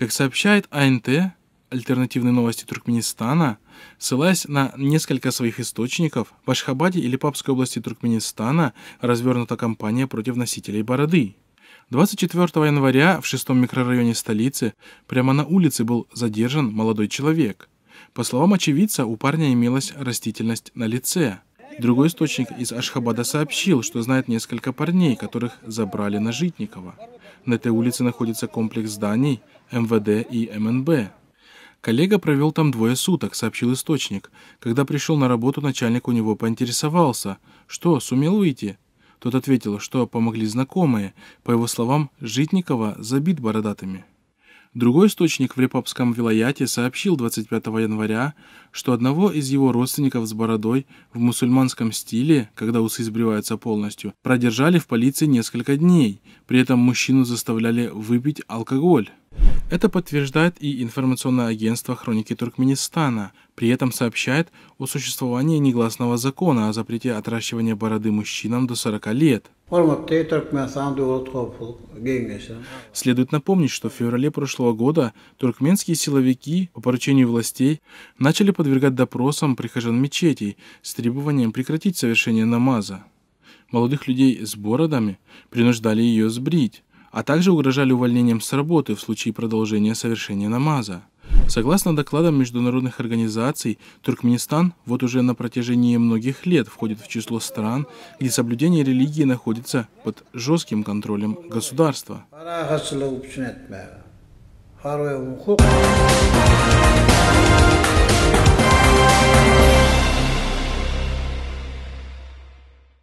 Как сообщает АНТ, альтернативные новости Туркменистана, ссылаясь на несколько своих источников, в Ашхабаде или Папской области Туркменистана развернута кампания против носителей бороды. 24 января в шестом микрорайоне столицы прямо на улице был задержан молодой человек. По словам очевидца, у парня имелась растительность на лице – Другой источник из Ашхабада сообщил, что знает несколько парней, которых забрали на Житникова. На этой улице находится комплекс зданий МВД и МНБ. Коллега провел там двое суток, сообщил источник. Когда пришел на работу, начальник у него поинтересовался, что, сумел выйти? Тот ответил, что помогли знакомые. По его словам, Житникова забит бородатыми. Другой источник в Репапском вилаяте сообщил 25 января, что одного из его родственников с бородой в мусульманском стиле, когда усы сбриваются полностью, продержали в полиции несколько дней, при этом мужчину заставляли выпить алкоголь. Это подтверждает и информационное агентство «Хроники Туркменистана», при этом сообщает о существовании негласного закона о запрете отращивания бороды мужчинам до 40 лет. Следует напомнить, что в феврале прошлого года туркменские силовики по поручению властей начали подвергать допросам прихожан мечетей с требованием прекратить совершение намаза. Молодых людей с бородами принуждали ее сбрить а также угрожали увольнением с работы в случае продолжения совершения намаза. Согласно докладам международных организаций, Туркменистан вот уже на протяжении многих лет входит в число стран, где соблюдение религии находится под жестким контролем государства.